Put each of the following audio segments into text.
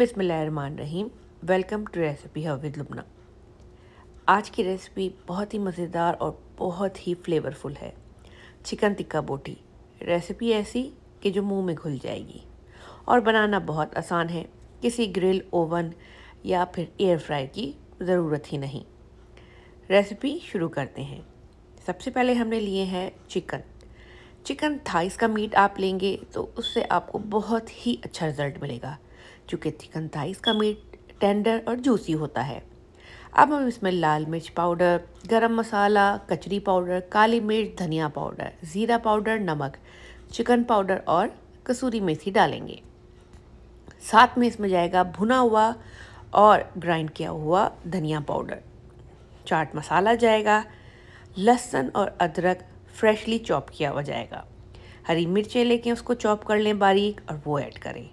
Rahim welcome to recipe हविद with Lubna आज की रेसिपी बहुत ही मज़ेदार और बहुत ही फ्लेवरफुल है चिकन टिक्का बोटी रेसिपी ऐसी कि जो मुंह में घुल जाएगी और बनाना बहुत आसान है किसी ग्रिल ओवन या फिर एयर फ्राई की ज़रूरत ही नहीं रेसिपी शुरू करते हैं सबसे पहले हमने लिए हैं चिकन चिकन थाइस का मीट आप लेंगे तो उससे आपको बहुत ही अच्छा रिज़ल्ट मिलेगा चूँकि चिकन थाइस इसका मीट टेंडर और जूसी होता है अब हम इसमें लाल मिर्च पाउडर गरम मसाला कचरी पाउडर काली मिर्च धनिया पाउडर ज़ीरा पाउडर नमक चिकन पाउडर और कसूरी मेथी डालेंगे साथ में इसमें जाएगा भुना हुआ और ग्राइंड किया हुआ धनिया पाउडर चाट मसाला जाएगा लहसुन और अदरक फ्रेशली चॉप किया हुआ जाएगा हरी मिर्चें लेके उसको चॉप कर लें बारीक और वो ऐड करें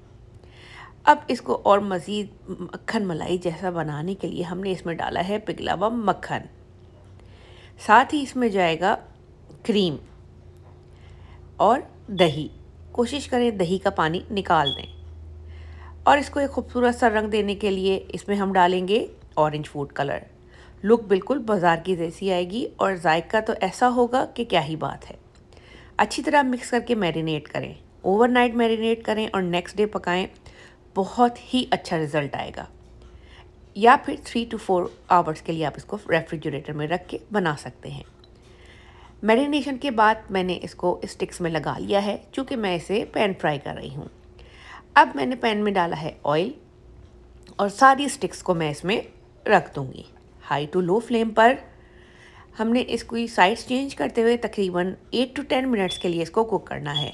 अब इसको और मज़ीद मक्खन मलाई जैसा बनाने के लिए हमने इसमें डाला है पिघला हुआ मक्खन साथ ही इसमें जाएगा क्रीम और दही कोशिश करें दही का पानी निकाल दें और इसको एक खूबसूरत सा रंग देने के लिए इसमें हम डालेंगे ऑरेंज फूड कलर लुक बिल्कुल बाज़ार की जैसी आएगी और जायका तो ऐसा होगा कि क्या ही बात है अच्छी तरह मिक्स करके मैरिनेट करें ओवरनाइट मैरिनेट करें और नेक्स्ट डे पकाएं बहुत ही अच्छा रिज़ल्ट आएगा या फिर थ्री टू फोर आवर्स के लिए आप इसको रेफ्रिजरेटर में रख के बना सकते हैं मैरिनेशन के बाद मैंने इसको स्टिक्स में लगा लिया है क्योंकि मैं इसे पैन फ्राई कर रही हूँ अब मैंने पैन में डाला है ऑयल और सारी स्टिक्स को मैं इसमें रख दूँगी हाई टू लो फ्लेम पर हमने इसकी साइड्स चेंज करते हुए तकरीबन एट टू टेन मिनट्स के लिए इसको कुक करना है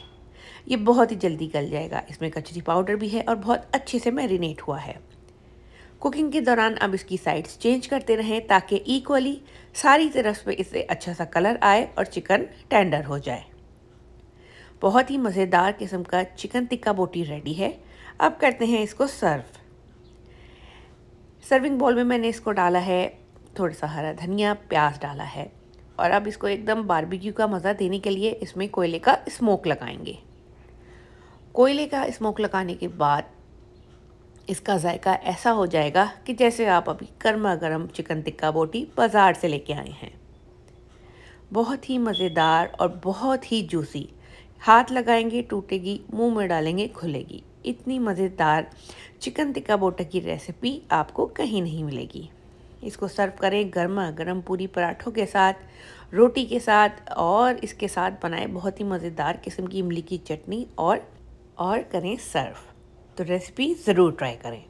ये बहुत ही जल्दी गल जाएगा इसमें कचरी पाउडर भी है और बहुत अच्छे से मैरिनेट हुआ है कुकिंग के दौरान अब इसकी साइड्स चेंज करते रहें ताकि इक्वली सारी तरफ से इससे अच्छा सा कलर आए और चिकन टेंडर हो जाए बहुत ही मज़ेदार किस्म का चिकन टिक्का बोटी रेडी है अब करते हैं इसको सर्व सर्विंग बॉल में मैंने इसको डाला है थोड़ा सा हरा धनिया प्याज डाला है और अब इसको एकदम बारबेक्यू का मज़ा देने के लिए इसमें कोयले का स्मोक लगाएंगे कोयले का स्मोक लगाने के बाद इसका जायका ऐसा हो जाएगा कि जैसे आप अभी गर्मा गर्म चिकन टिक्का बोटी बाज़ार से लेके आए हैं बहुत ही मज़ेदार और बहुत ही जूसी हाथ लगाएंगे टूटेगी मुंह में डालेंगे खुलेगी इतनी मज़ेदार चिकन टिक्का बोटा की रेसिपी आपको कहीं नहीं मिलेगी इसको सर्व करें गर्मा गर्म पूरी पराठों के साथ रोटी के साथ और इसके साथ बनाएं बहुत ही मज़ेदार किस्म की इमली की चटनी और और करें सर्व तो रेसिपी ज़रूर ट्राई करें